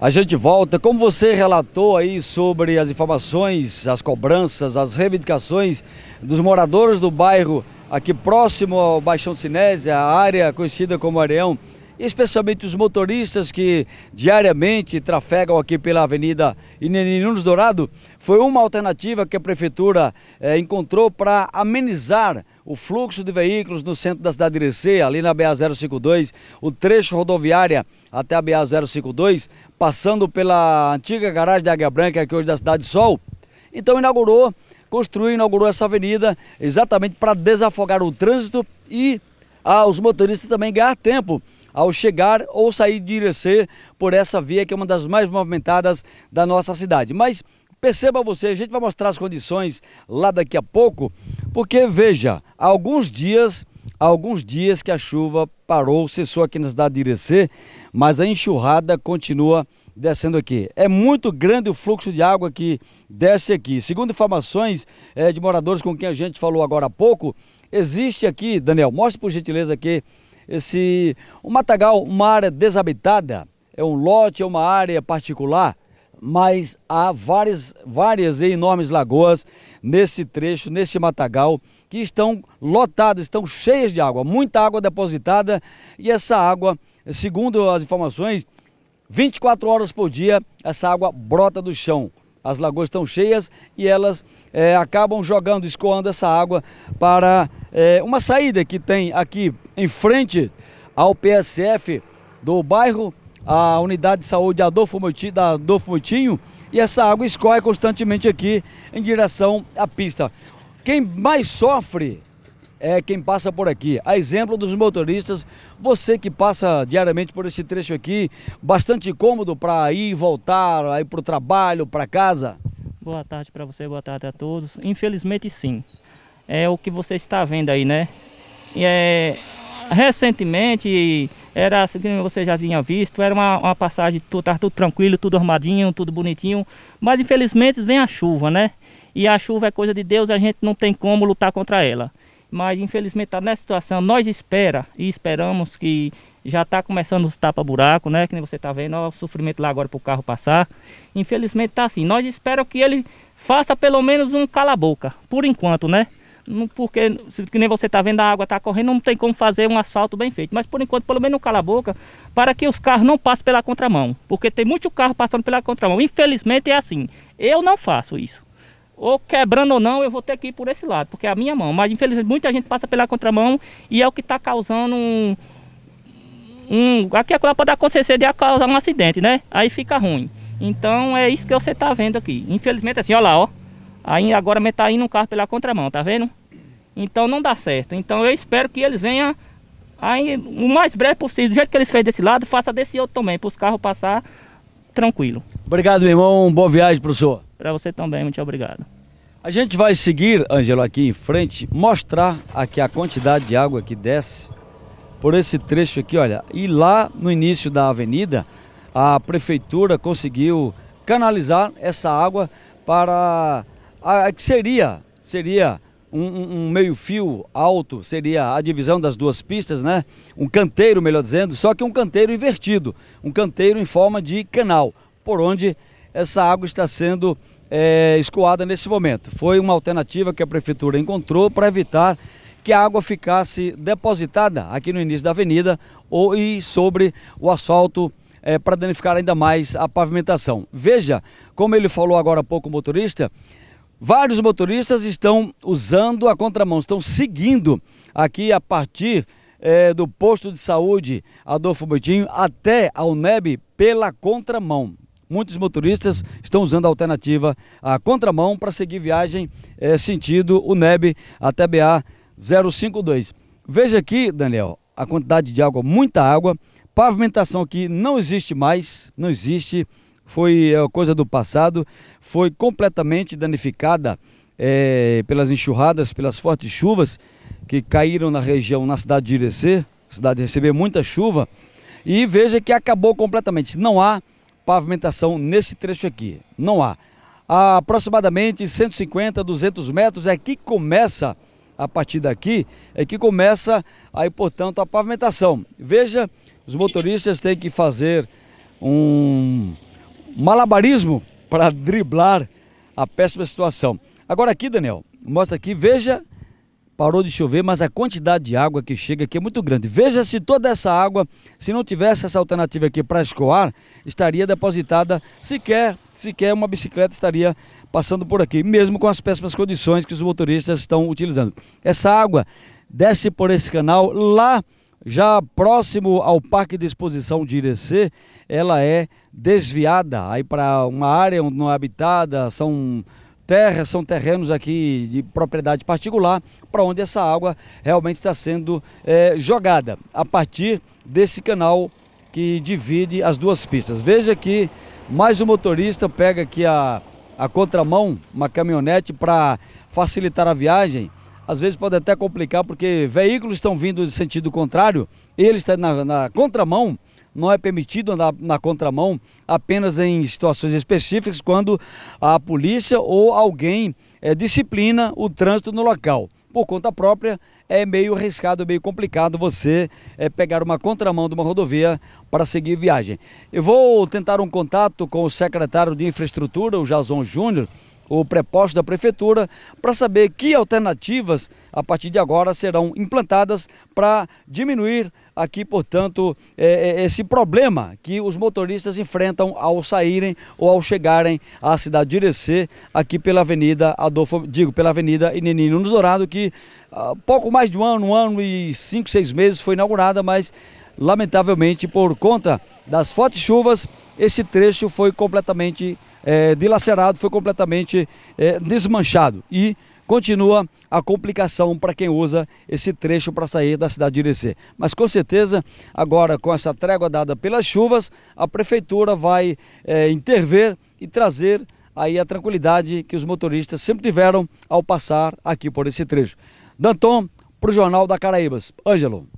A gente volta, como você relatou aí sobre as informações, as cobranças, as reivindicações dos moradores do bairro aqui próximo ao Baixão Sinésia, a área conhecida como Areão, especialmente os motoristas que diariamente trafegam aqui pela Avenida Ineni Nunes Dourado, foi uma alternativa que a Prefeitura eh, encontrou para amenizar o fluxo de veículos no centro da cidade de Irecê, ali na BA-052, o trecho rodoviária até a BA-052, passando pela antiga garagem da Águia Branca, que hoje é da Cidade Sol. Então inaugurou, construiu, inaugurou essa avenida exatamente para desafogar o trânsito e ah, os motoristas também ganhar tempo ao chegar ou sair de Irecê por essa via que é uma das mais movimentadas da nossa cidade. Mas Perceba você, a gente vai mostrar as condições lá daqui a pouco, porque veja, há alguns dias, há alguns dias que a chuva parou, cessou aqui na cidade de Irecê, mas a enxurrada continua descendo aqui. É muito grande o fluxo de água que desce aqui. Segundo informações é, de moradores com quem a gente falou agora há pouco, existe aqui, Daniel, mostre por gentileza aqui, esse um matagal, uma área desabitada, é um lote, é uma área particular, mas há várias, várias enormes lagoas nesse trecho, neste matagal, que estão lotadas, estão cheias de água, muita água depositada e essa água, segundo as informações, 24 horas por dia essa água brota do chão. As lagoas estão cheias e elas é, acabam jogando, escoando essa água para é, uma saída que tem aqui em frente ao PSF do bairro a unidade de saúde Adolfo Moutinho, da Adolfo Moutinho, e essa água escorre constantemente aqui em direção à pista. Quem mais sofre é quem passa por aqui. A exemplo dos motoristas, você que passa diariamente por esse trecho aqui, bastante cômodo para ir e voltar, ir para o trabalho, para casa. Boa tarde para você, boa tarde a todos. Infelizmente sim, é o que você está vendo aí, né? E é, recentemente era assim que você já tinha visto, era uma, uma passagem, tudo, tava tudo tranquilo, tudo armadinho, tudo bonitinho, mas infelizmente vem a chuva, né? E a chuva é coisa de Deus, a gente não tem como lutar contra ela. Mas infelizmente está nessa situação, nós espera e esperamos que já está começando os tapa-buraco, né? Que nem você está vendo, ó, o sofrimento lá agora para o carro passar. Infelizmente está assim. Nós esperamos que ele faça pelo menos um cala-boca, por enquanto, né? não, porque que nem você está vendo, a água está correndo, não tem como fazer um asfalto bem feito. Mas por enquanto, pelo menos não cala a boca, para que os carros não passem pela contramão. Porque tem muito carro passando pela contramão. Infelizmente é assim. Eu não faço isso. Ou quebrando ou não, eu vou ter que ir por esse lado, porque é a minha mão. Mas infelizmente muita gente passa pela contramão e é o que está causando um, um, aqui é pode acontecer de causar um acidente, né? Aí fica ruim. Então é isso que você está vendo aqui. Infelizmente assim, olha lá, ó. Aí agora está indo um carro pela contramão, tá vendo? Então não dá certo. Então eu espero que eles venham aí o mais breve possível. Do jeito que eles fez desse lado, faça desse outro também, para os carros passar tranquilo. Obrigado, meu irmão. Boa viagem, professor. Para você também, muito obrigado. A gente vai seguir, Ângelo, aqui em frente, mostrar aqui a quantidade de água que desce por esse trecho aqui, olha. E lá no início da avenida, a prefeitura conseguiu canalizar essa água para a, ah, é que seria, seria um, um meio-fio alto, seria a divisão das duas pistas, né? Um canteiro, melhor dizendo, só que um canteiro invertido, um canteiro em forma de canal, por onde essa água está sendo é, escoada nesse momento. Foi uma alternativa que a prefeitura encontrou para evitar que a água ficasse depositada aqui no início da avenida ou e sobre o asfalto é, para danificar ainda mais a pavimentação. Veja, como ele falou agora há pouco o motorista, Vários motoristas estão usando a contramão, estão seguindo aqui a partir é, do posto de saúde Adolfo Boitinho até a UNEB pela contramão. Muitos motoristas estão usando a alternativa a contramão para seguir viagem é, sentido UNEB até BA 052. Veja aqui, Daniel, a quantidade de água, muita água, pavimentação que não existe mais, não existe foi é, coisa do passado, foi completamente danificada é, pelas enxurradas, pelas fortes chuvas que caíram na região, na cidade de Irecê, cidade recebeu muita chuva, e veja que acabou completamente. Não há pavimentação nesse trecho aqui, não há. A aproximadamente 150, 200 metros é que começa a partir daqui é que começa aí, portanto, a pavimentação. Veja, os motoristas têm que fazer um malabarismo para driblar a péssima situação. Agora aqui, Daniel, mostra aqui, veja, parou de chover, mas a quantidade de água que chega aqui é muito grande. Veja se toda essa água, se não tivesse essa alternativa aqui para escoar, estaria depositada sequer, sequer uma bicicleta estaria passando por aqui, mesmo com as péssimas condições que os motoristas estão utilizando. Essa água desce por esse canal lá já próximo ao Parque de Exposição de Irecê, ela é desviada aí para uma área onde não é habitada, são terras, são terrenos aqui de propriedade particular, para onde essa água realmente está sendo é, jogada a partir desse canal que divide as duas pistas. Veja que mais um motorista pega aqui a, a contramão, uma caminhonete, para facilitar a viagem às vezes pode até complicar, porque veículos estão vindo de sentido contrário, eles estão na, na contramão, não é permitido andar na contramão apenas em situações específicas, quando a polícia ou alguém é, disciplina o trânsito no local. Por conta própria, é meio arriscado, meio complicado você é, pegar uma contramão de uma rodovia para seguir viagem. Eu vou tentar um contato com o secretário de Infraestrutura, o Jason Júnior, o preposto da prefeitura para saber que alternativas a partir de agora serão implantadas para diminuir aqui, portanto, é, é, esse problema que os motoristas enfrentam ao saírem ou ao chegarem à cidade de Irecê, aqui pela Avenida Adolfo, digo, pela Avenida Inenino Nunes Dourado, que há ah, pouco mais de um ano, um ano e cinco, seis meses foi inaugurada, mas lamentavelmente por conta das fortes chuvas, esse trecho foi completamente é, dilacerado, foi completamente é, desmanchado. E continua a complicação para quem usa esse trecho para sair da cidade de Irecê. Mas com certeza, agora com essa trégua dada pelas chuvas, a prefeitura vai é, intervir e trazer aí a tranquilidade que os motoristas sempre tiveram ao passar aqui por esse trecho. Danton, para o Jornal da Caraíbas. Ângelo.